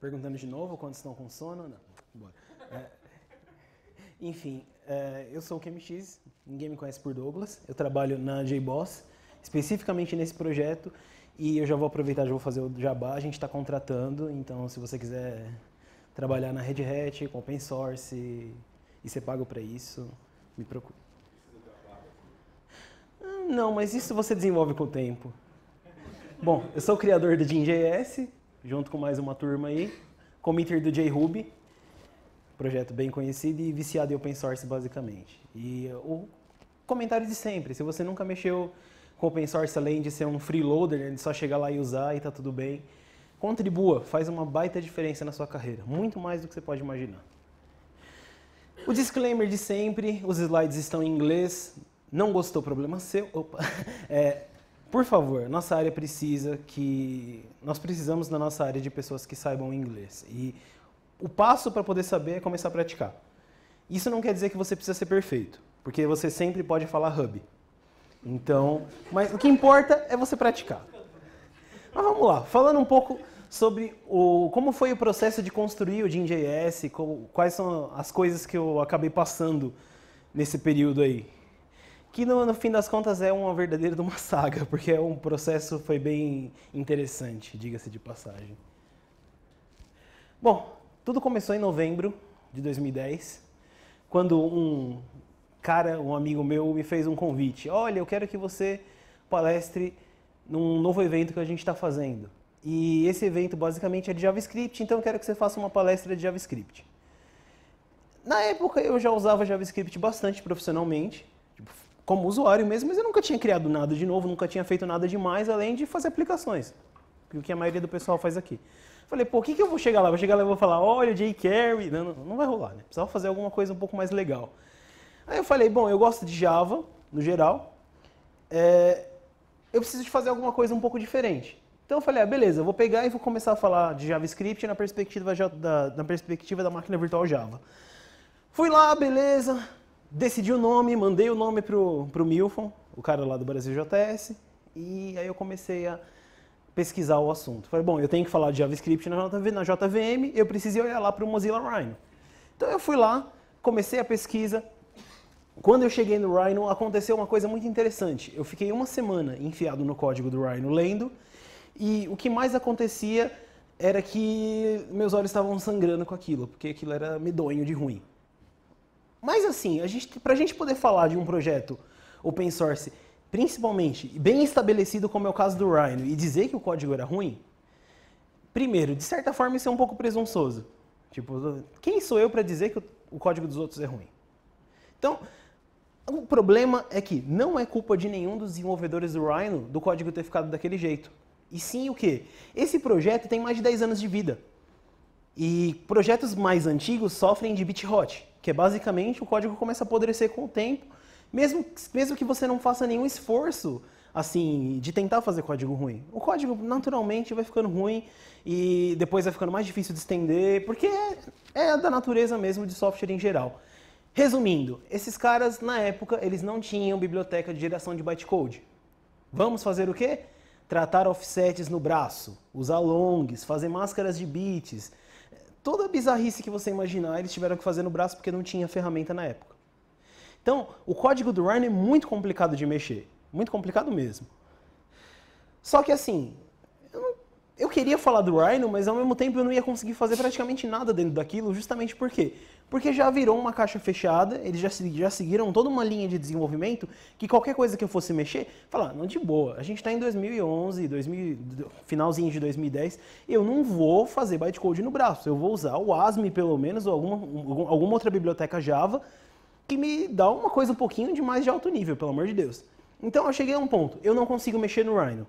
Perguntando de novo quando estão com sono? Não. Bora. É, enfim, é, eu sou o KMX, ninguém me conhece por Douglas. Eu trabalho na JBoss, especificamente nesse projeto. E eu já vou aproveitar, já vou fazer o jabá. A gente está contratando, então se você quiser trabalhar na Red Hat, com open source e ser pago para isso, me procure. Não, mas isso você desenvolve com o tempo. Bom, eu sou o criador do Gin.js, junto com mais uma turma aí, committer do JRuby, projeto bem conhecido e viciado em open source basicamente. E o comentário de sempre, se você nunca mexeu com open source além de ser um freeloader, né, de só chegar lá e usar e tá tudo bem, contribua, faz uma baita diferença na sua carreira, muito mais do que você pode imaginar. O disclaimer de sempre, os slides estão em inglês, não gostou, problema seu. Opa. É, por favor, nossa área precisa que. Nós precisamos na nossa área de pessoas que saibam inglês. E o passo para poder saber é começar a praticar. Isso não quer dizer que você precisa ser perfeito, porque você sempre pode falar hub. Então, mas o que importa é você praticar. Mas vamos lá, falando um pouco sobre o, como foi o processo de construir o Gin.js, quais são as coisas que eu acabei passando nesse período aí que no, no, fim das contas é uma verdadeira de uma saga, porque é um processo foi bem interessante, diga-se de passagem. Bom, tudo começou em novembro de 2010, quando um cara, um amigo meu, me fez um convite. Olha, eu quero que você palestre num novo evento que a gente está fazendo. E esse evento basicamente é de JavaScript, então eu quero que você faça uma palestra de JavaScript. Na época eu já usava JavaScript bastante profissionalmente, como usuário mesmo, mas eu nunca tinha criado nada de novo, nunca tinha feito nada demais além de fazer aplicações, é o que a maioria do pessoal faz aqui. Falei, pô, o que, que eu vou chegar lá? Vou chegar lá e vou falar, olha, jQuery. Não, não, não vai rolar, né? Precisava fazer alguma coisa um pouco mais legal. Aí eu falei, bom, eu gosto de Java, no geral. É, eu preciso de fazer alguma coisa um pouco diferente. Então eu falei, ah, beleza, vou pegar e vou começar a falar de JavaScript na perspectiva da, na perspectiva da máquina virtual Java. Fui lá, beleza, decidi o nome, mandei o nome pro, pro Milfon, o cara lá do Brasil JS, e aí eu comecei a pesquisar o assunto. Falei, bom, eu tenho que falar de JavaScript na, JV, na JVM, eu preciso olhar lá pro Mozilla Rhino. Então eu fui lá, comecei a pesquisa. Quando eu cheguei no Rhino, aconteceu uma coisa muito interessante. Eu fiquei uma semana enfiado no código do Rhino lendo, e o que mais acontecia era que meus olhos estavam sangrando com aquilo, porque aquilo era medonho de ruim. Mas assim, a gente, pra gente poder falar de um projeto open source, principalmente bem estabelecido como é o caso do Rhino, e dizer que o código era ruim, primeiro, de certa forma isso é um pouco presunçoso. Tipo, quem sou eu para dizer que o código dos outros é ruim? Então, o problema é que não é culpa de nenhum dos desenvolvedores do Rhino do código ter ficado daquele jeito. E sim o quê? Esse projeto tem mais de 10 anos de vida. E projetos mais antigos sofrem de bit rot que é basicamente o código começa a apodrecer com o tempo, mesmo, mesmo que você não faça nenhum esforço assim, de tentar fazer código ruim. O código naturalmente vai ficando ruim e depois vai ficando mais difícil de estender, porque é, é, da natureza mesmo de software em geral. Resumindo, esses caras na época eles não tinham biblioteca de geração de bytecode. Vamos fazer o quê? Tratar offsets no braço, usar longs, fazer máscaras de bits, toda a bizarrice que você imaginar, eles tiveram que fazer no braço porque não tinha ferramenta na época. Então, o código do Rhino é muito complicado de mexer. Muito complicado mesmo. Só que assim, eu, não, eu queria falar do Rhino, mas ao mesmo tempo eu não ia conseguir fazer praticamente nada dentro daquilo, justamente porque porque já virou uma caixa fechada, eles já, já seguiram toda uma linha de desenvolvimento que qualquer coisa que eu fosse mexer, falar, ah, não, de boa, a gente está em 2011, 2000, finalzinho de 2010, eu não vou fazer bytecode no braço, eu vou usar o ASM pelo menos ou alguma, alguma outra biblioteca Java que me dá uma coisa um pouquinho de mais de alto nível, pelo amor de Deus. Então eu cheguei a um ponto, eu não consigo mexer no Rhino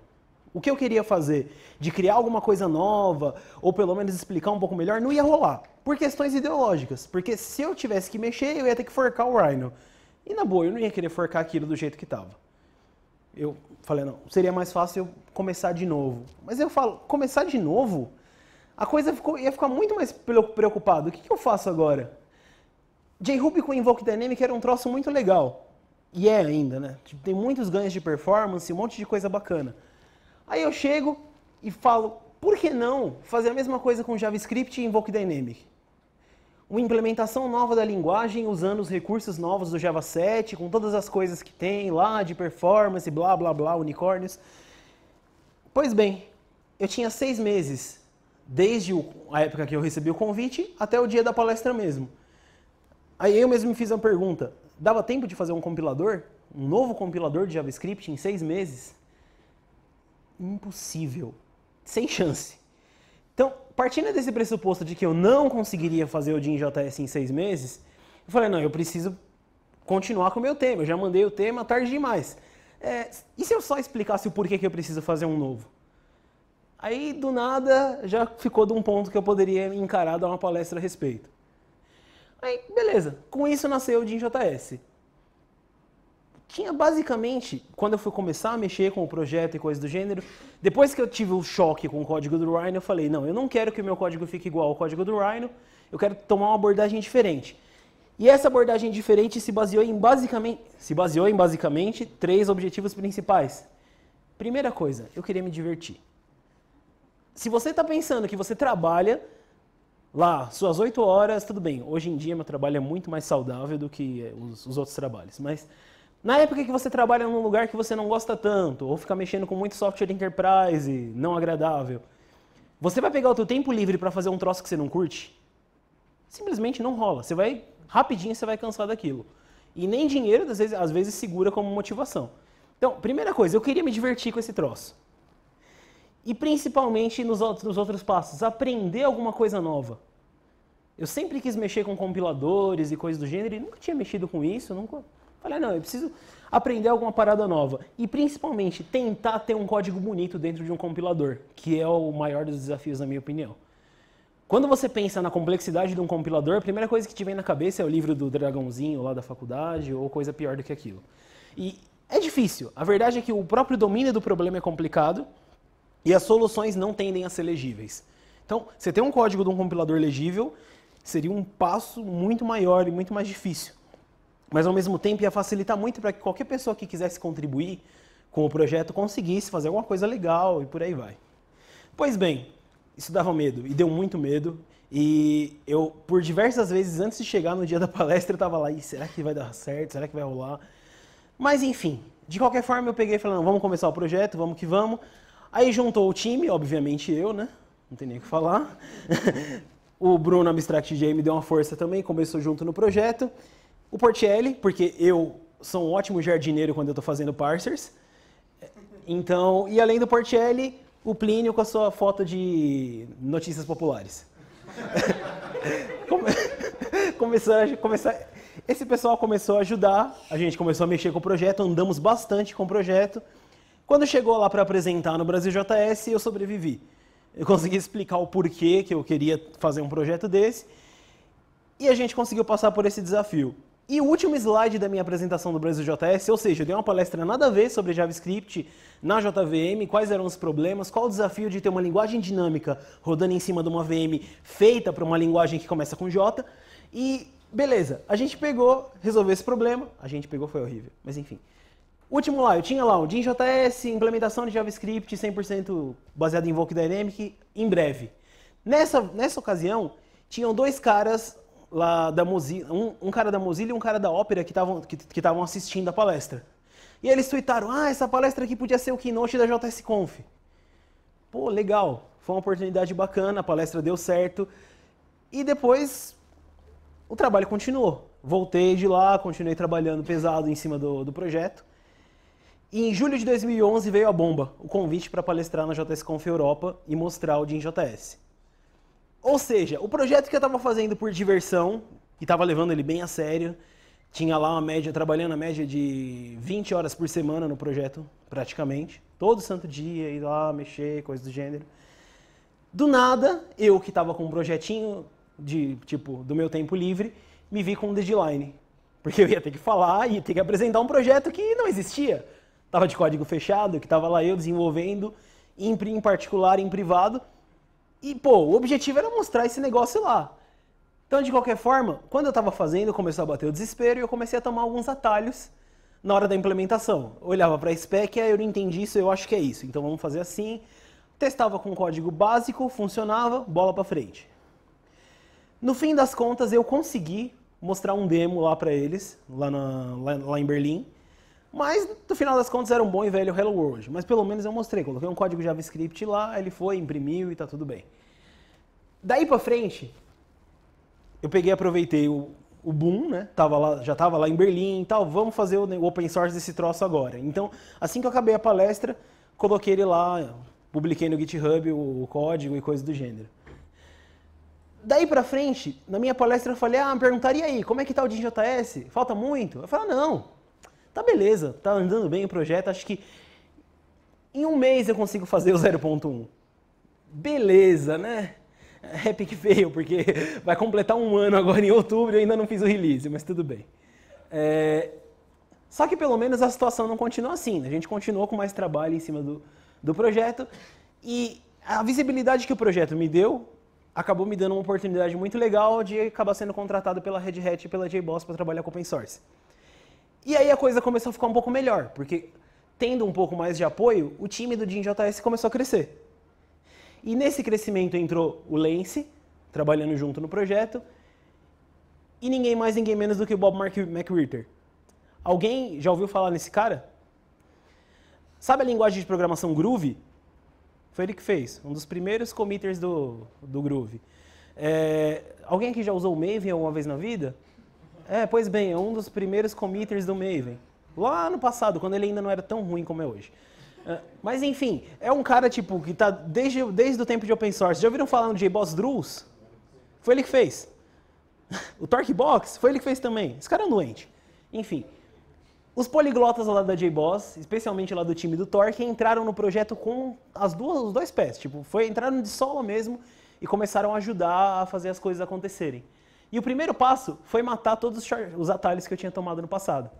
o que eu queria fazer, de criar alguma coisa nova, ou pelo menos explicar um pouco melhor, não ia rolar. Por questões ideológicas. Porque se eu tivesse que mexer, eu ia ter que forcar o Rhino. E na boa, eu não ia querer forcar aquilo do jeito que estava. Eu falei, não, seria mais fácil eu começar de novo. Mas eu falo, começar de novo? A coisa ficou, ia ficar muito mais preocupado. O que, que eu faço agora? J-Ruby com Invoke Dynamic era um troço muito legal. E é ainda, né? Tipo, tem muitos ganhos de performance, um monte de coisa bacana. Aí eu chego e falo, por que não fazer a mesma coisa com JavaScript e Invoke Dynamic? Uma implementação nova da linguagem usando os recursos novos do Java 7, com todas as coisas que tem lá de performance, blá blá blá, unicórnios. Pois bem, eu tinha seis meses, desde a época que eu recebi o convite até o dia da palestra mesmo. Aí eu mesmo me fiz uma pergunta: dava tempo de fazer um compilador, um novo compilador de JavaScript em seis meses? impossível. Sem chance. Então, partindo desse pressuposto de que eu não conseguiria fazer o DIN-JS em seis meses, eu falei, não, eu preciso continuar com o meu tema. Eu já mandei o tema tarde demais. É, e se eu só explicasse o porquê que eu preciso fazer um novo? Aí, do nada, já ficou de um ponto que eu poderia encarar dar uma palestra a respeito. Aí, beleza. Com isso nasceu o DIN-JS tinha basicamente, quando eu fui começar a mexer com o projeto e coisas do gênero, depois que eu tive o choque com o código do Rhino, eu falei, não, eu não quero que o meu código fique igual ao código do Rhino, eu quero tomar uma abordagem diferente. E essa abordagem diferente se baseou em basicamente, se baseou em basicamente três objetivos principais. Primeira coisa, eu queria me divertir. Se você está pensando que você trabalha lá suas oito horas, tudo bem. Hoje em dia meu trabalho é muito mais saudável do que os, os outros trabalhos, mas na época que você trabalha num lugar que você não gosta tanto, ou fica mexendo com muito software enterprise não agradável, você vai pegar o teu tempo livre para fazer um troço que você não curte? Simplesmente não rola. Você vai rapidinho você vai cansar daquilo. E nem dinheiro às vezes, às vezes segura como motivação. Então, primeira coisa, eu queria me divertir com esse troço. E principalmente nos outros, nos outros passos, aprender alguma coisa nova. Eu sempre quis mexer com compiladores e coisas do gênero e nunca tinha mexido com isso, nunca Falei, não, eu preciso aprender alguma parada nova. E principalmente tentar ter um código bonito dentro de um compilador, que é o maior dos desafios, na minha opinião. Quando você pensa na complexidade de um compilador, a primeira coisa que te vem na cabeça é o livro do dragãozinho lá da faculdade ou coisa pior do que aquilo. E é difícil. A verdade é que o próprio domínio do problema é complicado e as soluções não tendem a ser legíveis. Então, você ter um código de um compilador legível seria um passo muito maior e muito mais difícil mas ao mesmo tempo ia facilitar muito para que qualquer pessoa que quisesse contribuir com o projeto conseguisse fazer alguma coisa legal e por aí vai. Pois bem, isso dava medo e deu muito medo. E eu, por diversas vezes, antes de chegar no dia da palestra, eu estava lá, e será que vai dar certo? Será que vai rolar? Mas enfim, de qualquer forma eu peguei e falei, não, vamos começar o projeto, vamos que vamos. Aí juntou o time, obviamente eu, né? Não tem nem o que falar. o Bruno Abstract J me deu uma força também, começou junto no projeto. O Portielli, porque eu sou um ótimo jardineiro quando eu estou fazendo parsers. Então, e além do Portielli, o Plínio com a sua foto de notícias populares. começar, começar, esse pessoal começou a ajudar, a gente começou a mexer com o projeto, andamos bastante com o projeto. Quando chegou lá para apresentar no Brasil JS, eu sobrevivi. Eu consegui explicar o porquê que eu queria fazer um projeto desse. E a gente conseguiu passar por esse desafio. E o último slide da minha apresentação do Brasil JS, ou seja, eu dei uma palestra nada a ver sobre JavaScript na JVM, quais eram os problemas, qual o desafio de ter uma linguagem dinâmica rodando em cima de uma VM feita para uma linguagem que começa com J. E beleza, a gente pegou, resolveu esse problema, a gente pegou, foi horrível, mas enfim. Último lá, eu tinha lá o um JS, implementação de JavaScript 100% baseado em Volk Dynamic, em breve. Nessa, nessa ocasião, tinham dois caras lá da Mozilla, um, um, cara da Mozilla e um cara da Ópera que estavam que, que assistindo a palestra. E eles tuitaram, ah, essa palestra aqui podia ser o keynote da JSConf. Pô, legal, foi uma oportunidade bacana, a palestra deu certo. E depois o trabalho continuou. Voltei de lá, continuei trabalhando pesado em cima do, do projeto. E em julho de 2011 veio a bomba, o convite para palestrar na JSConf Europa e mostrar o DIN JS. Ou seja, o projeto que eu estava fazendo por diversão, e estava levando ele bem a sério, tinha lá uma média, trabalhando a média de 20 horas por semana no projeto, praticamente. Todo santo dia, ir lá, mexer, coisas do gênero. Do nada, eu que estava com um projetinho de, tipo, do meu tempo livre, me vi com um deadline. Porque eu ia ter que falar, e ter que apresentar um projeto que não existia. Tava de código fechado, que tava lá eu desenvolvendo, em particular, em privado. E, pô, o objetivo era mostrar esse negócio lá. Então, de qualquer forma, quando eu estava fazendo, começou a bater o desespero e eu comecei a tomar alguns atalhos na hora da implementação. olhava para a spec aí eu não entendi isso, eu acho que é isso. Então vamos fazer assim. Testava com código básico, funcionava, bola para frente. No fim das contas, eu consegui mostrar um demo lá para eles, lá, na, lá, lá em Berlim. Mas no final das contas era um bom e velho Hello World. Mas pelo menos eu mostrei, coloquei um código JavaScript lá, ele foi, imprimiu e tá tudo bem. Daí pra frente, eu peguei aproveitei o, o boom, né? Tava lá, já tava lá em Berlim e tal, vamos fazer o, o open source desse troço agora. Então, assim que eu acabei a palestra, coloquei ele lá, publiquei no GitHub o, o código e coisa do gênero. Daí pra frente, na minha palestra eu falei, ah, me perguntaria aí, como é que tá o DJS? Falta muito? Eu falei, ah, não, tá beleza, tá andando bem o projeto, acho que em um mês eu consigo fazer o 0.1. Beleza, né? Happy é que porque vai completar um ano agora em outubro e ainda não fiz o release, mas tudo bem. É... Só que pelo menos a situação não continua assim. Né? A gente continuou com mais trabalho em cima do, do projeto e a visibilidade que o projeto me deu acabou me dando uma oportunidade muito legal de acabar sendo contratado pela Red Hat e pela JBoss para trabalhar com open source. E aí a coisa começou a ficar um pouco melhor, porque tendo um pouco mais de apoio, o time do DinJS começou a crescer. E nesse crescimento entrou o Lance, trabalhando junto no projeto, e ninguém mais, ninguém menos do que o Bob McWhirter. Alguém já ouviu falar nesse cara? Sabe a linguagem de programação Groove? Foi ele que fez, um dos primeiros committers do, do Groove. É, alguém aqui já usou o Maven alguma vez na vida? É, pois bem, é um dos primeiros committers do Maven. Lá no passado, quando ele ainda não era tão ruim como é hoje. É, mas enfim, é um cara tipo que tá desde, desde o tempo de open source. Já ouviram falar no Boss Drules? Foi ele que fez. O Torquebox foi ele que fez também. Esse cara é um doente. Enfim, os poliglotas lá da Boss, especialmente lá do time do Torque, entraram no projeto com as duas, os dois pés. Tipo, foi, entraram de solo mesmo e começaram a ajudar a fazer as coisas acontecerem. E o primeiro passo foi matar todos os atalhos que eu tinha tomado no passado.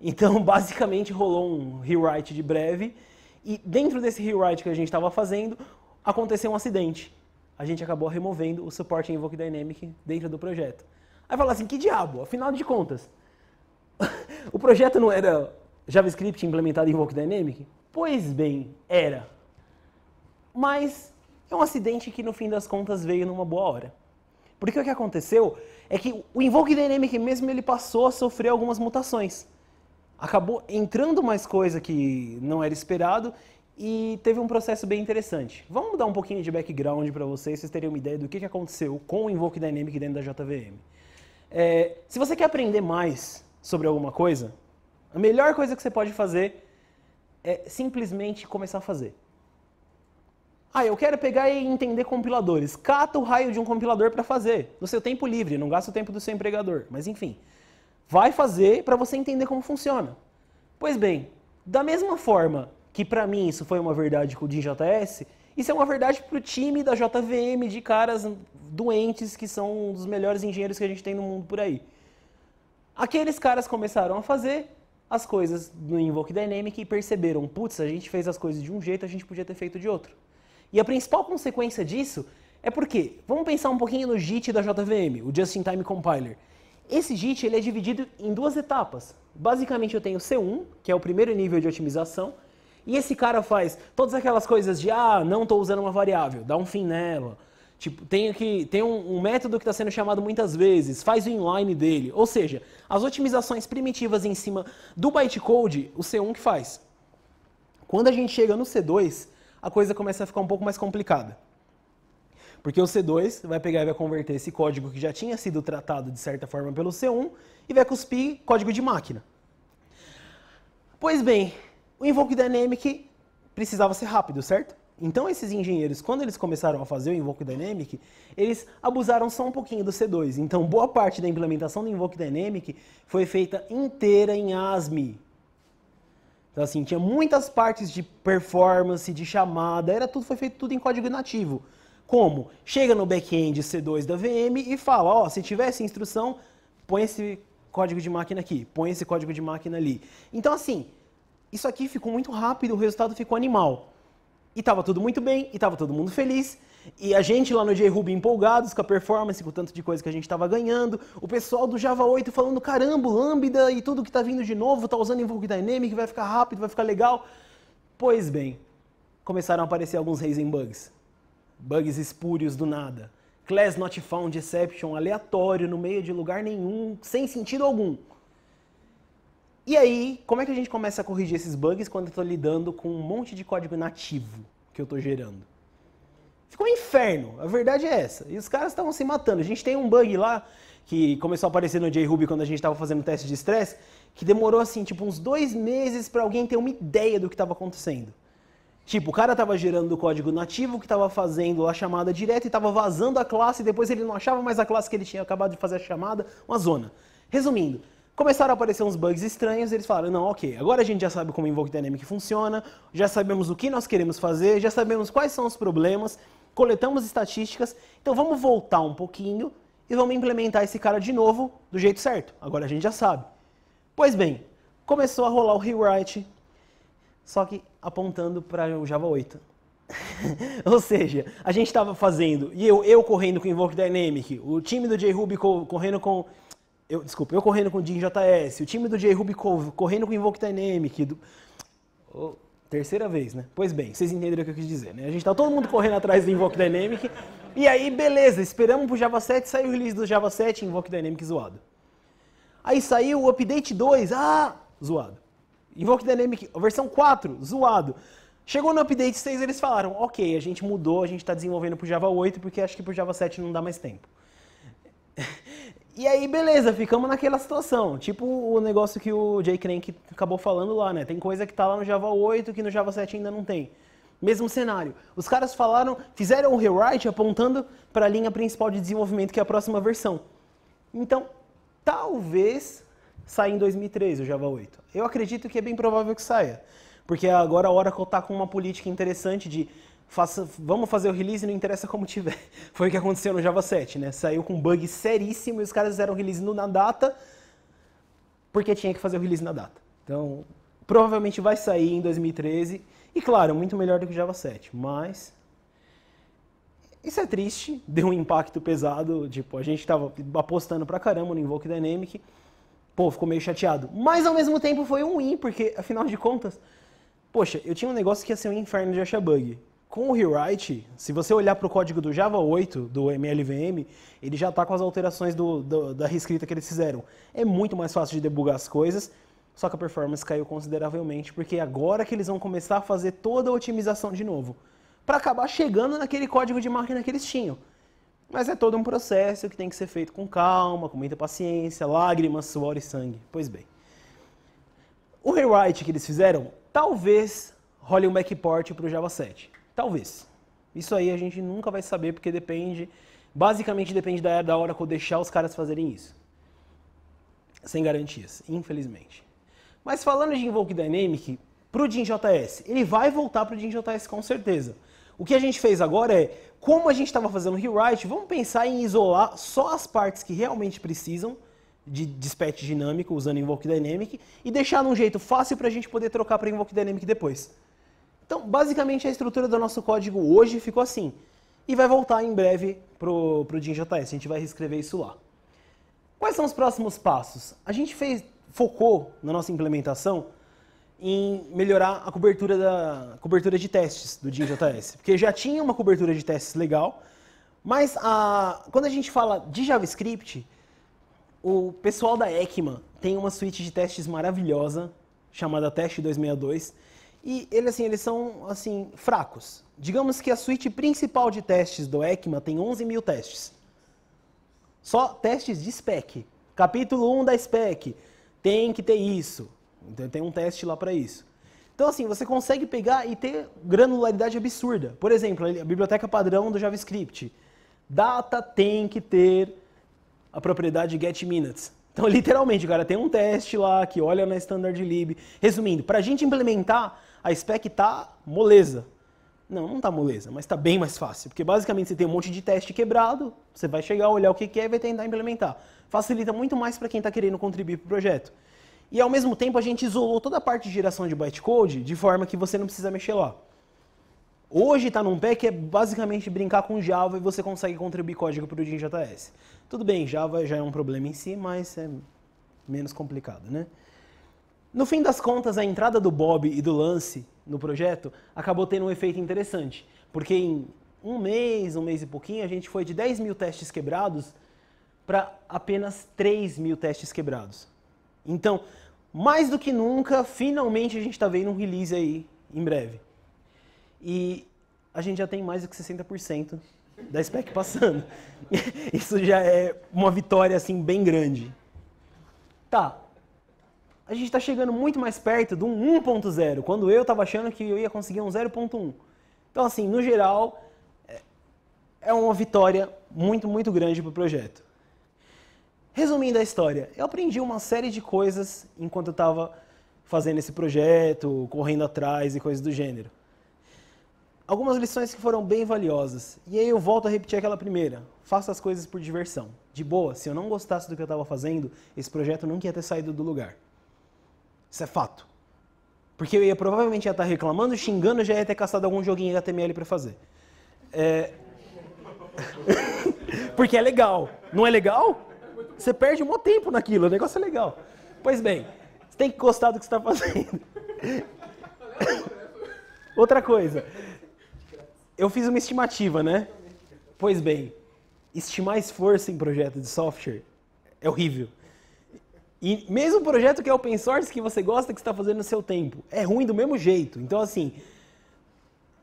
Então, basicamente, rolou um rewrite de breve. E dentro desse rewrite que a gente estava fazendo, aconteceu um acidente. A gente acabou removendo o suporte Invoke Dynamic dentro do projeto. Aí fala assim, que diabo? Afinal de contas, o projeto não era JavaScript implementado em Invoke Dynamic? Pois bem, era. Mas é um acidente que no fim das contas veio numa boa hora. Porque o que aconteceu é que o Invoke Dynamic mesmo ele passou a sofrer algumas mutações. Acabou entrando mais coisa que não era esperado e teve um processo bem interessante. Vamos dar um pouquinho de background para vocês, vocês terem uma ideia do que, que aconteceu com o Invoke Dynamic dentro da JVM. É, se você quer aprender mais sobre alguma coisa, a melhor coisa que você pode fazer é simplesmente começar a fazer. Ah, eu quero pegar e entender compiladores. Cata o raio de um compilador para fazer, no seu tempo livre, não gasta o tempo do seu empregador. Mas enfim, vai fazer para você entender como funciona. Pois bem, da mesma forma que para mim isso foi uma verdade com o DinJS, isso é uma verdade para o time da JVM de caras doentes que são um dos melhores engenheiros que a gente tem no mundo por aí. Aqueles caras começaram a fazer as coisas no Invoke Dynamic e perceberam, putz, a gente fez as coisas de um jeito, a gente podia ter feito de outro. E a principal consequência disso é porque, vamos pensar um pouquinho no JIT da JVM, o Just in Time Compiler. Esse JIT ele é dividido em duas etapas. Basicamente eu tenho C1, que é o primeiro nível de otimização, e esse cara faz todas aquelas coisas de ah, não estou usando uma variável, dá um fim nela. Tipo, tem, que, tem um, um método que está sendo chamado muitas vezes, faz o inline dele. Ou seja, as otimizações primitivas em cima do bytecode, o C1 que faz. Quando a gente chega no C2, a coisa começa a ficar um pouco mais complicada. Porque o C2 vai pegar e vai converter esse código que já tinha sido tratado de certa forma pelo C1 e vai cuspir código de máquina. Pois bem, o Invoke Dynamic precisava ser rápido, certo? Então esses engenheiros, quando eles começaram a fazer o Invoke Dynamic, eles abusaram só um pouquinho do C2. Então boa parte da implementação do Invoke Dynamic foi feita inteira em ASME, então, assim, tinha muitas partes de performance, de chamada, era tudo, foi feito tudo em código nativo. Como? Chega no back-end C2 da VM e fala, ó, oh, se tiver essa instrução, põe esse código de máquina aqui, põe esse código de máquina ali. Então, assim, isso aqui ficou muito rápido, o resultado ficou animal. E estava tudo muito bem, e estava todo mundo feliz, e a gente lá no JRuby empolgados com a performance, com o tanto de coisa que a gente estava ganhando. O pessoal do Java 8 falando, caramba, Lambda e tudo que está vindo de novo, está usando Invoke Dynamic, vai ficar rápido, vai ficar legal. Pois bem, começaram a aparecer alguns raising bugs. Bugs espúrios do nada. Class not found exception aleatório, no meio de lugar nenhum, sem sentido algum. E aí, como é que a gente começa a corrigir esses bugs quando eu estou lidando com um monte de código nativo que eu estou gerando? Ficou um inferno. A verdade é essa. E os caras estavam se matando. A gente tem um bug lá que começou a aparecer no JRuby quando a gente estava fazendo teste de estresse, que demorou assim, tipo, uns dois meses para alguém ter uma ideia do que estava acontecendo. Tipo, o cara estava gerando o código nativo que estava fazendo a chamada direta e estava vazando a classe, e depois ele não achava mais a classe que ele tinha acabado de fazer a chamada, uma zona. Resumindo, começaram a aparecer uns bugs estranhos, eles falaram, não, ok, agora a gente já sabe como o Invoke Dynamic funciona, já sabemos o que nós queremos fazer, já sabemos quais são os problemas, coletamos estatísticas, então vamos voltar um pouquinho e vamos implementar esse cara de novo do jeito certo. Agora a gente já sabe. Pois bem, começou a rolar o rewrite, só que apontando para o Java 8. Ou seja, a gente estava fazendo, e eu, eu correndo com o Invoke Dynamic, o time do JRuby correndo com. Eu, desculpa, eu correndo com o JS, o time do JRuby correndo com o Invoke Dynamic. Do, oh Terceira vez, né? Pois bem, vocês entenderam o que eu quis dizer, né? A gente tá todo mundo correndo atrás do Invoke Dynamic. E aí, beleza, esperamos pro Java 7, saiu o release do Java 7, Invoke Dynamic zoado. Aí saiu o update 2, ah, zoado. Invoke Dynamic, versão 4, zoado. Chegou no update 6, eles falaram, ok, a gente mudou, a gente está desenvolvendo pro Java 8, porque acho que pro Java 7 não dá mais tempo. E aí, beleza, ficamos naquela situação. Tipo o negócio que o Jay Crank acabou falando lá, né? Tem coisa que tá lá no Java 8 que no Java 7 ainda não tem. Mesmo cenário. Os caras falaram, fizeram um rewrite apontando para a linha principal de desenvolvimento, que é a próxima versão. Então, talvez saia em 2013 o Java 8. Eu acredito que é bem provável que saia. Porque agora a Oracle está com uma política interessante de faça, vamos fazer o release, não interessa como tiver. Foi o que aconteceu no Java 7, né? Saiu com um bug seríssimo e os caras fizeram o release na data, porque tinha que fazer o release na data. Então, provavelmente vai sair em 2013, e claro, muito melhor do que o Java 7, mas isso é triste, deu um impacto pesado, tipo, a gente estava apostando pra caramba no Invoke Dynamic, pô, ficou meio chateado. Mas ao mesmo tempo foi um win, porque afinal de contas, poxa, eu tinha um negócio que ia ser um inferno de achar bug. Com o rewrite, se você olhar para o código do Java 8, do MLVM, ele já está com as alterações do, do, da reescrita que eles fizeram. É muito mais fácil de debugar as coisas, só que a performance caiu consideravelmente, porque é agora que eles vão começar a fazer toda a otimização de novo, para acabar chegando naquele código de máquina que eles tinham. Mas é todo um processo que tem que ser feito com calma, com muita paciência, lágrimas, suor e sangue. Pois bem. O rewrite que eles fizeram, talvez role um backport para o Java 7. Talvez. Isso aí a gente nunca vai saber, porque depende. Basicamente depende da, da hora que eu deixar os caras fazerem isso. Sem garantias, infelizmente. Mas falando de Invoke Dynamic, para o JS, ele vai voltar para o JS com certeza. O que a gente fez agora é, como a gente estava fazendo rewrite, vamos pensar em isolar só as partes que realmente precisam de dispatch dinâmico usando Invoke Dynamic e deixar num jeito fácil para a gente poder trocar para Invoke Dynamic depois. Então, basicamente, a estrutura do nosso código hoje ficou assim. E vai voltar em breve para o DinJS. A gente vai reescrever isso lá. Quais são os próximos passos? A gente fez, focou na nossa implementação em melhorar a cobertura, da, cobertura de testes do DinJS. Porque já tinha uma cobertura de testes legal, mas a, quando a gente fala de JavaScript, o pessoal da ECMA tem uma suite de testes maravilhosa chamada Teste 262 e ele, assim, eles são assim fracos. Digamos que a suíte principal de testes do ECMA tem 11 mil testes. Só testes de spec. Capítulo 1 da spec. Tem que ter isso. Então tem um teste lá para isso. Então, assim, você consegue pegar e ter granularidade absurda. Por exemplo, a biblioteca padrão do JavaScript. Data tem que ter a propriedade getMinutes. Então, literalmente, cara, tem um teste lá que olha na standard lib. Resumindo, para a gente implementar a spec tá moleza. Não, não tá moleza, mas tá bem mais fácil, porque basicamente você tem um monte de teste quebrado, você vai chegar, olhar o que quer é e vai tentar implementar. Facilita muito mais para quem está querendo contribuir para o projeto. E ao mesmo tempo a gente isolou toda a parte de geração de bytecode de forma que você não precisa mexer lá. Hoje está num pé que é basicamente brincar com Java e você consegue contribuir código para o JS. Tudo bem, Java já é um problema em si, mas é menos complicado, né? No fim das contas, a entrada do Bob e do Lance no projeto acabou tendo um efeito interessante, porque em um mês, um mês e pouquinho, a gente foi de 10 mil testes quebrados para apenas 3 mil testes quebrados. Então, mais do que nunca, finalmente a gente está vendo um release aí em breve. E a gente já tem mais do que 60% da spec passando. Isso já é uma vitória assim bem grande. Tá, a gente está chegando muito mais perto de um 1.0, quando eu estava achando que eu ia conseguir um 0.1. Então, assim, no geral, é, é uma vitória muito, muito grande para o projeto. Resumindo a história, eu aprendi uma série de coisas enquanto eu estava fazendo esse projeto, correndo atrás e coisas do gênero. Algumas lições que foram bem valiosas. E aí eu volto a repetir aquela primeira: faça as coisas por diversão. De boa, se eu não gostasse do que eu estava fazendo, esse projeto nunca ia ter saído do lugar. Isso é fato. Porque eu ia provavelmente ia estar tá reclamando, xingando, já ia ter caçado algum joguinho HTML para fazer. É... Porque é legal. Não é legal? Você perde um bom tempo naquilo, o negócio é legal. Pois bem, você tem que gostar do que você está fazendo. Outra coisa. Eu fiz uma estimativa, né? Pois bem, estimar esforço em projeto de software é horrível. E mesmo projeto que é open source, que você gosta, que está fazendo no seu tempo, é ruim do mesmo jeito. Então, assim,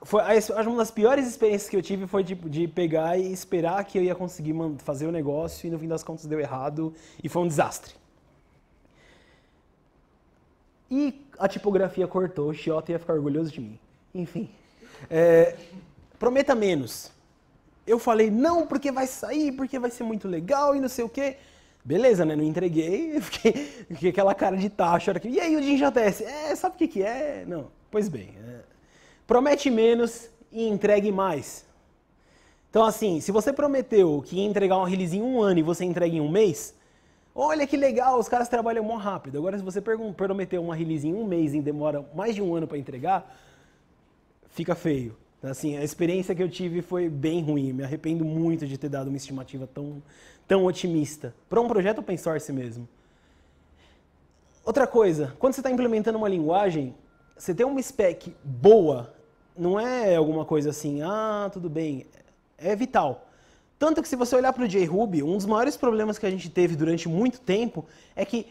foi, uma das piores experiências que eu tive foi de, de pegar e esperar que eu ia conseguir fazer o negócio e no fim das contas deu errado e foi um desastre. E a tipografia cortou, o Chiota ia ficar orgulhoso de mim. Enfim. É, prometa menos. Eu falei, não, porque vai sair, porque vai ser muito legal e não sei o quê. Beleza, né? Não entreguei, fiquei, fiquei aquela cara de tacho. Era que, e aí o Jim É, sabe o que, que é? Não. Pois bem. É. promete menos e entregue mais. Então, assim, se você prometeu que ia entregar um release em um ano e você entrega em um mês, olha que legal, os caras trabalham mó rápido. Agora, se você prometeu uma release em um mês e demora mais de um ano para entregar, fica feio. Então, assim, a experiência que eu tive foi bem ruim. Me arrependo muito de ter dado uma estimativa tão, tão otimista. Para um projeto open source mesmo. Outra coisa, quando você está implementando uma linguagem, você tem uma spec boa, não é alguma coisa assim, ah, tudo bem. É vital. Tanto que se você olhar para o JRuby, um dos maiores problemas que a gente teve durante muito tempo é que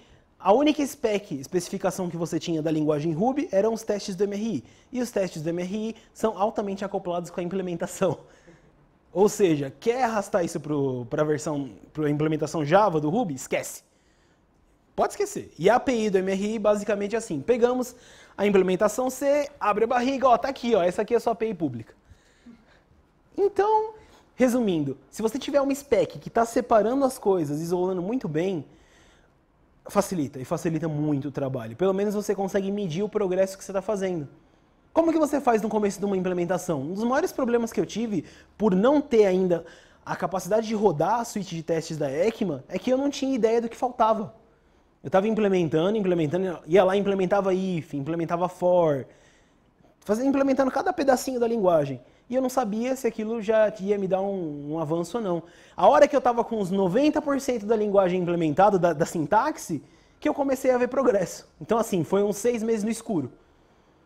a única spec, especificação que você tinha da linguagem Ruby, eram os testes do MRI. E os testes do MRI são altamente acoplados com a implementação. Ou seja, quer arrastar isso para a versão, para a implementação Java do Ruby? Esquece. Pode esquecer. E a API do MRI basicamente é assim: pegamos a implementação C, abre a barriga, ó, tá aqui, ó, essa aqui é a sua API pública. Então, resumindo, se você tiver uma spec que está separando as coisas, isolando muito bem, facilita, e facilita muito o trabalho. Pelo menos você consegue medir o progresso que você está fazendo. Como que você faz no começo de uma implementação? Um dos maiores problemas que eu tive por não ter ainda a capacidade de rodar a suite de testes da ECMA é que eu não tinha ideia do que faltava. Eu estava implementando, implementando, ia lá implementava if, implementava for, fazendo, implementando cada pedacinho da linguagem e eu não sabia se aquilo já ia me dar um, um avanço ou não. A hora que eu estava com uns 90% da linguagem implementada, da, da, sintaxe, que eu comecei a ver progresso. Então, assim, foi uns seis meses no escuro,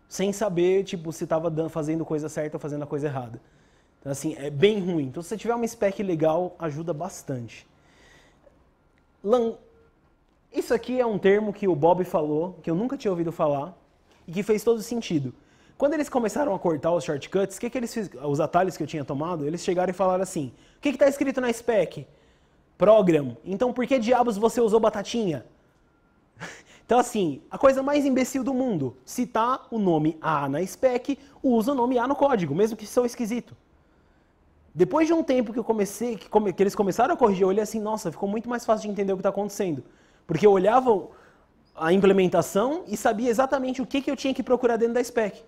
sem saber tipo, se estava fazendo coisa certa ou fazendo a coisa errada. Então, assim, é bem ruim. Então, se você tiver uma spec legal, ajuda bastante. Lan... Isso aqui é um termo que o Bob falou, que eu nunca tinha ouvido falar, e que fez todo sentido. Quando eles começaram a cortar os shortcuts, que que eles os atalhos que eu tinha tomado, eles chegaram e falaram assim: o que está escrito na spec? Program. Então por que diabos você usou batatinha? Então, assim, a coisa mais imbecil do mundo, citar tá o nome A na spec, usa o nome A no código, mesmo que sou esquisito. Depois de um tempo que eu comecei, que, come, que eles começaram a corrigir, eu olhei assim, nossa, ficou muito mais fácil de entender o que está acontecendo. Porque eu olhava a implementação e sabia exatamente o que, que eu tinha que procurar dentro da spec.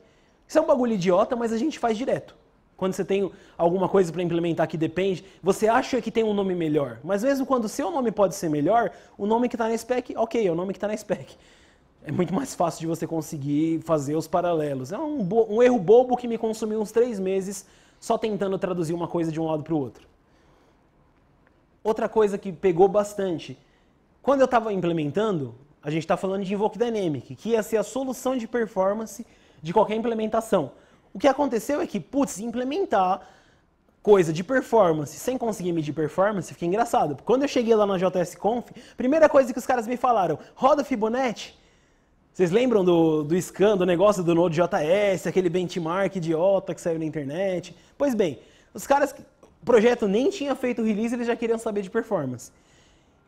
Isso é um bagulho idiota, mas a gente faz direto. Quando você tem alguma coisa para implementar que depende, você acha que tem um nome melhor. Mas mesmo quando o seu nome pode ser melhor, o nome que está na spec, ok, é o nome que está na spec. É muito mais fácil de você conseguir fazer os paralelos. É um, um erro bobo que me consumiu uns três meses só tentando traduzir uma coisa de um lado para o outro. Outra coisa que pegou bastante. Quando eu estava implementando, a gente está falando de Invoke Dynamic, que ia ser a solução de performance de qualquer implementação. O que aconteceu é que, putz, implementar coisa de performance sem conseguir medir performance fica engraçado. Quando eu cheguei lá na JS Conf, primeira coisa que os caras me falaram, roda Fibonacci. Vocês lembram do, do scan, do negócio do Node.js, aquele benchmark idiota que saiu na internet? Pois bem, os caras, o projeto nem tinha feito release, eles já queriam saber de performance.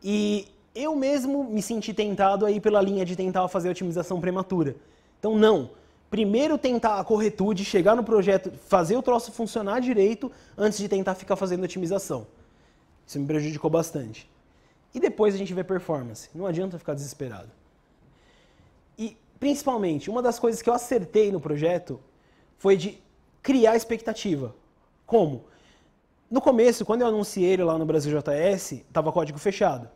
E eu mesmo me senti tentado aí pela linha de tentar fazer otimização prematura. Então, não primeiro tentar a corretude, chegar no projeto, fazer o troço funcionar direito, antes de tentar ficar fazendo otimização. Isso me prejudicou bastante. E depois a gente vê performance. Não adianta ficar desesperado. E, principalmente, uma das coisas que eu acertei no projeto foi de criar expectativa. Como? No começo, quando eu anunciei ele lá no Brasil JS, estava código fechado.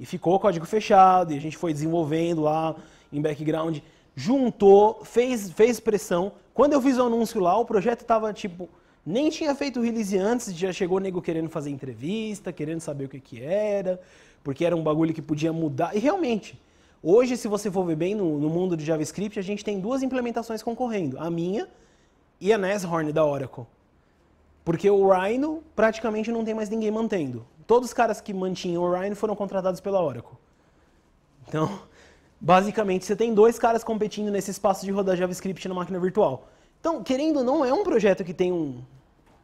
E ficou código fechado, e a gente foi desenvolvendo lá em background juntou, fez, fez pressão. Quando eu fiz o anúncio lá, o projeto estava tipo. Nem tinha feito release antes, já chegou nego querendo fazer entrevista, querendo saber o que, que era, porque era um bagulho que podia mudar. E realmente, hoje, se você for ver bem no, no mundo de JavaScript, a gente tem duas implementações concorrendo: a minha e a Horn da Oracle. Porque o Rhino praticamente não tem mais ninguém mantendo. Todos os caras que mantinham o Rhino foram contratados pela Oracle. Então, Basicamente, você tem dois caras competindo nesse espaço de rodar JavaScript na máquina virtual. Então, querendo ou não, é um projeto que tem um,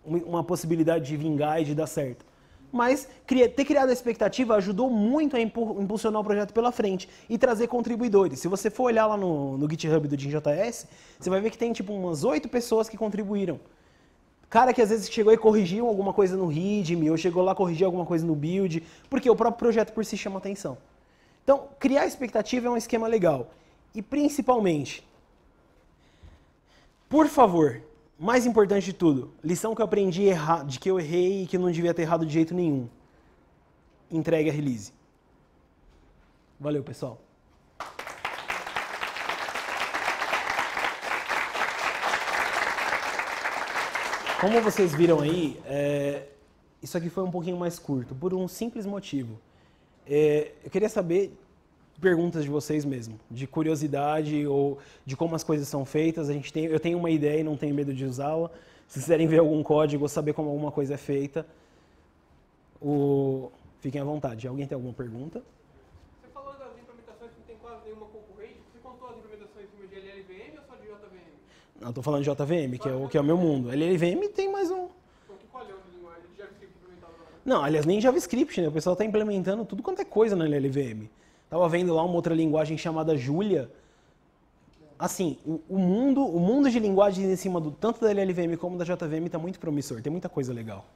uma possibilidade de vingar e de dar certo. Mas ter criado a expectativa ajudou muito a impulsionar o projeto pela frente e trazer contribuidores. Se você for olhar lá no, no GitHub do DinJS, você vai ver que tem tipo umas oito pessoas que contribuíram. Cara que às vezes chegou e corrigiu alguma coisa no readme, ou chegou lá corrigiu alguma coisa no build, porque o próprio projeto por si chama atenção. Então, criar expectativa é um esquema legal. E principalmente, por favor, mais importante de tudo, lição que eu aprendi de que eu errei e que não devia ter errado de jeito nenhum. Entregue a release. Valeu, pessoal. Como vocês viram aí, é, isso aqui foi um pouquinho mais curto, por um simples motivo. É, eu queria saber perguntas de vocês mesmo, de curiosidade ou de como as coisas são feitas. A gente tem, eu tenho uma ideia e não tenho medo de usá-la. Se quiserem ver algum código ou saber como alguma coisa é feita, o... fiquem à vontade. Alguém tem alguma pergunta? Você falou das implementações que não tem quase nenhuma concorrente. Você contou as implementações de LLVM ou só de JVM? Não, estou falando de JVM, que é, o, que é o meu mundo. LLVM tem não, aliás, nem JavaScript, né? O pessoal está implementando tudo quanto é coisa na LLVM. Tava vendo lá uma outra linguagem chamada Julia. Assim, o, o mundo, o mundo de linguagens em cima do tanto da LLVM como da JVM está muito promissor. Tem muita coisa legal.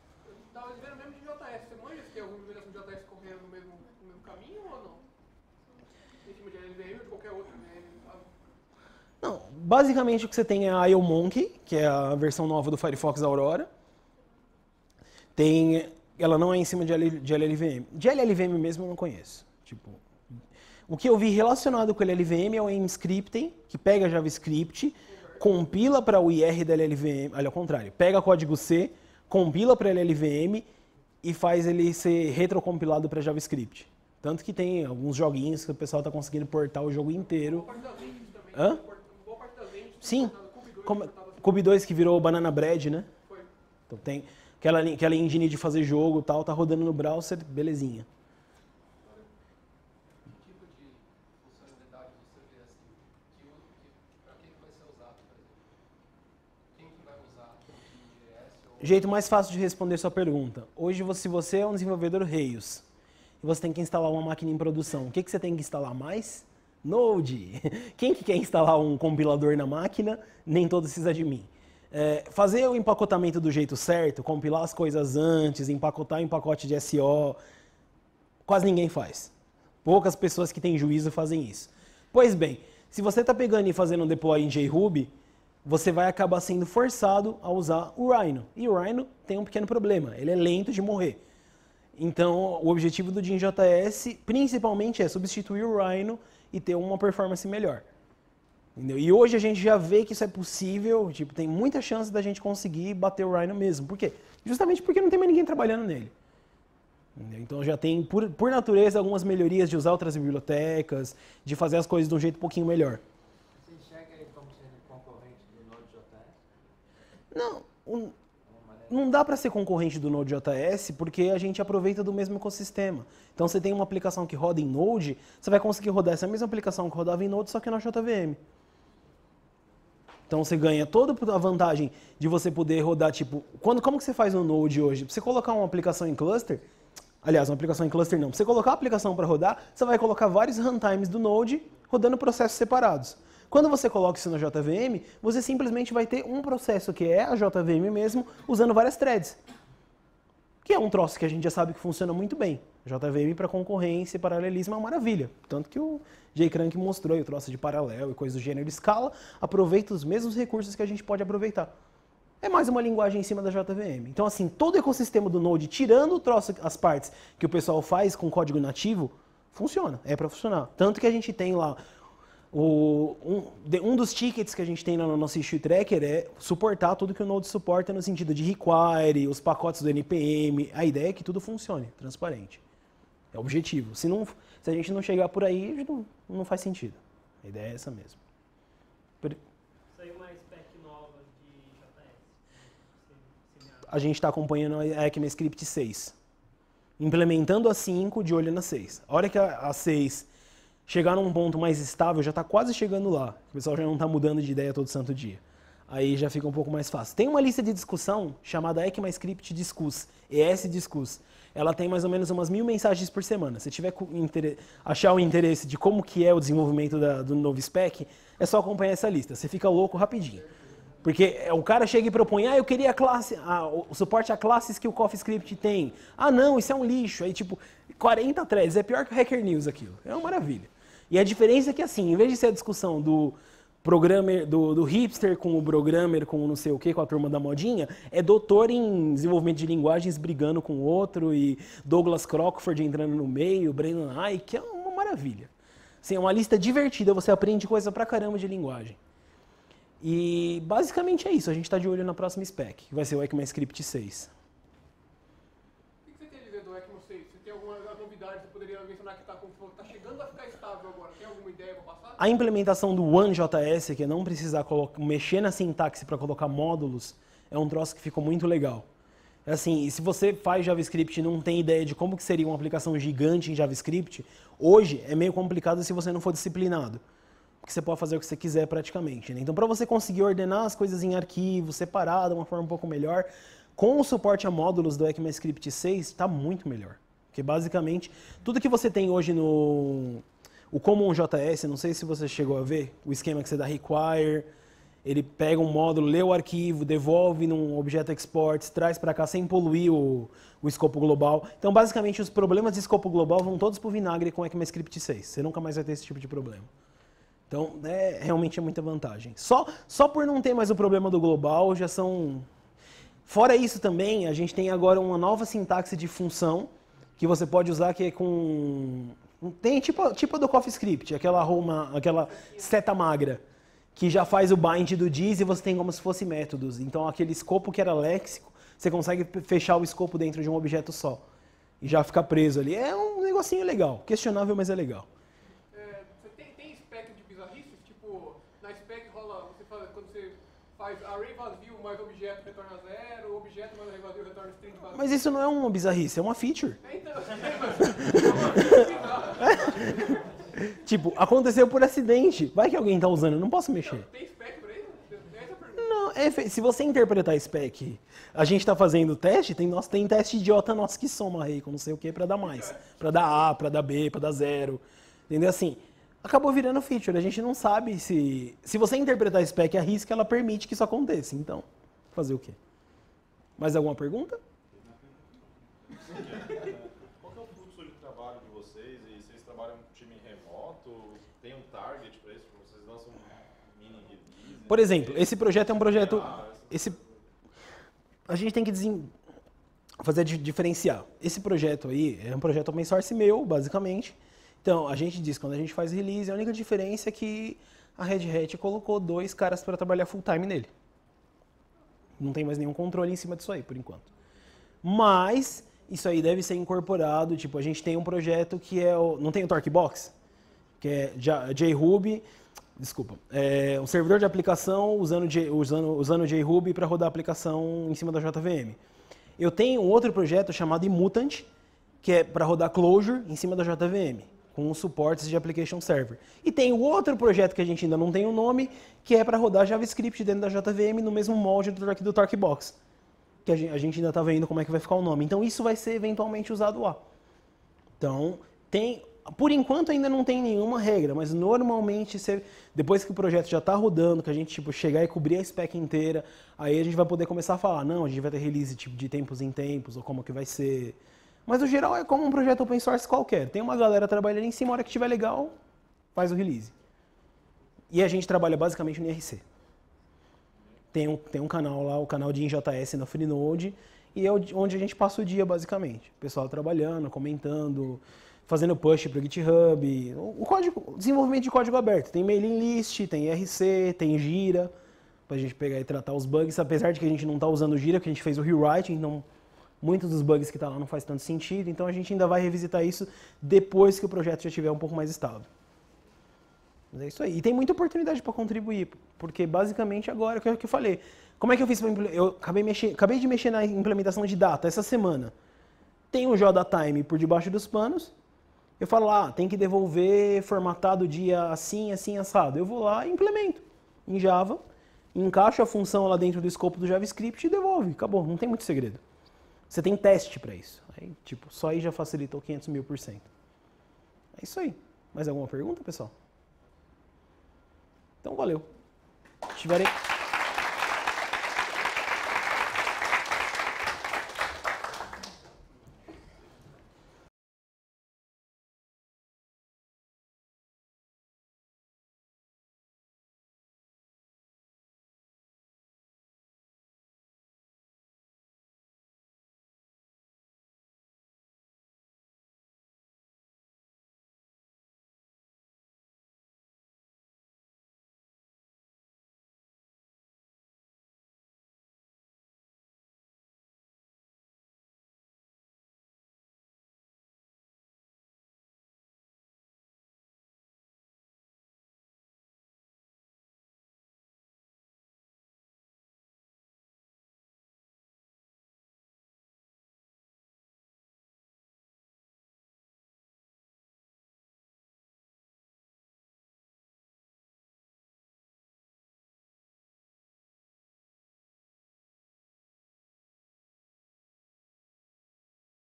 mesmo mesmo de JS? JS Tem no caminho ou Não, basicamente o que você tem é a IOMonkey, que é a versão nova do Firefox Aurora. Tem ela não é em cima de, de LLVM. De LLVM mesmo eu não conheço. Tipo, o que eu vi relacionado com LLVM é o Emscripten, que pega JavaScript, compila para o IR da LLVM, olha, ao contrário, pega código C, compila para LLVM e faz ele ser retrocompilado para JavaScript. Tanto que tem alguns joguinhos que o pessoal está conseguindo portar o jogo inteiro. Hã? Sim. Tá Cube 2 que virou Banana Bread, né? Então tem aquela, aquela engine de fazer jogo tal, tá rodando no browser, belezinha. Jeito mais fácil de responder sua pergunta. Hoje, se você é um desenvolvedor Rails e você tem que instalar uma máquina em produção, o que, que você tem que instalar mais? Node. Quem que quer instalar um compilador na máquina? Nem todos esses de mim. É, fazer o empacotamento do jeito certo, compilar as coisas antes, empacotar em pacote de SO, quase ninguém faz. Poucas pessoas que têm juízo fazem isso. Pois bem, se você está pegando e fazendo um deploy em JRuby, você vai acabar sendo forçado a usar o Rhino. E o Rhino tem um pequeno problema, ele é lento de morrer. Então, o objetivo do JinJS, principalmente é substituir o Rhino e ter uma performance melhor. Entendeu? E hoje a gente já vê que isso é possível, tipo, tem muita chance da gente conseguir bater o Rhino mesmo. Por quê? Justamente porque não tem mais ninguém trabalhando nele. Entendeu? Então já tem, por, por natureza, algumas melhorias de usar outras bibliotecas, de fazer as coisas de um jeito um pouquinho melhor. Você enxerga ele como sendo concorrente do Node.js? Não, um, não dá para ser concorrente do Node.js porque a gente aproveita do mesmo ecossistema. Então você tem uma aplicação que roda em Node, você vai conseguir rodar essa mesma aplicação que rodava em Node, só que na JVM. Então você ganha toda a vantagem de você poder rodar, tipo, quando, como que você faz no Node hoje? Pra você colocar uma aplicação em cluster, aliás, uma aplicação em cluster não, pra você colocar a aplicação para rodar, você vai colocar vários runtimes do Node rodando processos separados. Quando você coloca isso na JVM, você simplesmente vai ter um processo que é a JVM mesmo, usando várias threads que é um troço que a gente já sabe que funciona muito bem. JVM para concorrência e paralelismo é uma maravilha. Tanto que o j Crank mostrou aí o troço de paralelo e coisa do gênero. Escala aproveita os mesmos recursos que a gente pode aproveitar. É mais uma linguagem em cima da JVM. Então, assim, todo o ecossistema do Node, tirando o troço, as partes que o pessoal faz com código nativo, funciona. É para funcionar. Tanto que a gente tem lá o, um, um, dos tickets que a gente tem no nosso issue tracker é suportar tudo que o Node suporta no sentido de require, os pacotes do NPM. A ideia é que tudo funcione, transparente. É o objetivo. Se, não, se a gente não chegar por aí, não, não faz sentido. A ideia é essa mesmo. Per... Saiu uma spec nova de JS. A gente está acompanhando a ECMAScript 6. Implementando a 5 de olho na 6. A hora que a, a 6 chegar num ponto mais estável, já está quase chegando lá. O pessoal já não está mudando de ideia todo santo dia. Aí já fica um pouco mais fácil. Tem uma lista de discussão chamada ECMAScript Discuss, ES Discuss. Ela tem mais ou menos umas mil mensagens por semana. Se tiver achar o interesse de como que é o desenvolvimento da, do novo spec, é só acompanhar essa lista. Você fica louco rapidinho. Porque é, o cara chega e propõe, ah, eu queria a classe, a, o suporte a classes que o CoffeeScript tem. Ah, não, isso é um lixo. Aí, tipo, 40 threads, é pior que o Hacker News aquilo. É uma maravilha. E a diferença é que, assim, em vez de ser a discussão do programmer, do, do hipster com o programmer, com não sei o que, com a turma da modinha, é doutor em desenvolvimento de linguagens brigando com outro, e Douglas Crockford entrando no meio, Brendan Eich que é uma maravilha. Assim, é uma lista divertida, você aprende coisa pra caramba de linguagem. E basicamente é isso, a gente está de olho na próxima spec, que vai ser o ECMAScript 6. a implementação do OneJS, que é não precisar mexer na sintaxe para colocar módulos, é um troço que ficou muito legal. É assim, se você faz JavaScript e não tem ideia de como que seria uma aplicação gigante em JavaScript, hoje é meio complicado se você não for disciplinado. Porque você pode fazer o que você quiser praticamente. Né? Então, para você conseguir ordenar as coisas em arquivo, separado, de uma forma um pouco melhor, com o suporte a módulos do ECMAScript 6, está muito melhor. Porque basicamente, tudo que você tem hoje no, o Common JS, não sei se você chegou a ver, o esquema que você dá require, ele pega um módulo, lê o arquivo, devolve num objeto export, traz para cá sem poluir o, o, escopo global. Então, basicamente, os problemas de escopo global vão todos para o vinagre com ECMAScript 6. Você nunca mais vai ter esse tipo de problema. Então, é, realmente é muita vantagem. Só, só por não ter mais o problema do global, já são... Fora isso também, a gente tem agora uma nova sintaxe de função que você pode usar que é com não tem tipo, tipo a do CoffeeScript, aquela Roma, aquela seta magra, que já faz o bind do diz e você tem como se fosse métodos. Então aquele escopo que era léxico, você consegue fechar o escopo dentro de um objeto só. E já fica preso ali. É um negocinho legal, questionável, mas é legal. É, tem, tem spec de bizarrices? Tipo, na spec rola, você fala, quando você faz array vazio mais objeto retorna zero? objeto, mas retorna Mas isso não é uma bizarrice, é uma feature. É, então. É. tipo, aconteceu por acidente. Vai que alguém tá usando, eu não posso mexer. tem spec pra isso? Não, é, se você interpretar spec, a gente tá fazendo teste, tem, nossa, tem teste idiota nosso que soma rei, com não sei o que para dar mais. para dar A, para dar B, para dar zero. Entendeu? Assim, acabou virando feature. A gente não sabe se. Se você interpretar a spec, a risca ela permite que isso aconteça. Então, fazer o quê? Mais alguma pergunta? Qual é o fluxo de trabalho de vocês? E vocês trabalham com time remoto? Tem um target para isso? Tipo, vocês lançam mini release? Por exemplo, esse projeto é um projeto... Ah, esse, a gente tem que desen, fazer diferenciar. Esse projeto aí é um projeto open source meu, basicamente. Então, a gente diz, quando a gente faz release, a única diferença é que a Red Hat colocou dois caras para trabalhar full time nele não tem mais nenhum controle em cima disso aí, por enquanto. Mas isso aí deve ser incorporado. Tipo, a gente tem um projeto que é o. Não tem o Torquebox? Que é JRuby. Desculpa. É um servidor de aplicação usando, J, usando, usando JRuby para rodar a aplicação em cima da JVM. Eu tenho um outro projeto chamado Imutant, que é para rodar Clojure em cima da JVM com suportes de application server. E tem o outro projeto que a gente ainda não tem o um nome, que é para rodar JavaScript dentro da JVM no mesmo molde do, do Que a gente ainda está vendo como é que vai ficar o nome. Então isso vai ser eventualmente usado lá. Então, tem por enquanto ainda não tem nenhuma regra, mas normalmente depois que o projeto já está rodando, que a gente tipo chegar e cobrir a spec inteira, aí a gente vai poder começar a falar, não, a gente vai ter release tipo de tempos em tempos ou como que vai ser. Mas o geral é como um projeto open source qualquer. Tem uma galera trabalhando em cima, a hora que estiver legal, faz o release. E a gente trabalha basicamente no IRC. Tem um, tem um canal lá, o canal de InJS na Freenode, e é onde a gente passa o dia, basicamente. O pessoal trabalhando, comentando, fazendo push para o GitHub. O código, desenvolvimento de código aberto. Tem mailing list, tem IRC, tem Gira, para a gente pegar e tratar os bugs, apesar de que a gente não está usando Gira, porque a gente fez o rewrite, então Muitos dos bugs que está lá não faz tanto sentido, então a gente ainda vai revisitar isso depois que o projeto já estiver um pouco mais estável. Mas é isso aí. E tem muita oportunidade para contribuir, porque basicamente agora, é que eu falei, como é que eu fiz? Eu acabei, mexer, acabei de mexer na implementação de data essa semana. Tem o Joda Time por debaixo dos panos. Eu falo lá, ah, tem que devolver formatado dia assim, assim, assado. Eu vou lá e implemento em Java, encaixo a função lá dentro do escopo do JavaScript e devolve. Acabou, não tem muito segredo. Você tem teste para isso. Aí, tipo, só aí já facilitou 500 mil por cento. É isso aí. Mais alguma pergunta, pessoal? Então, valeu. Tiverem...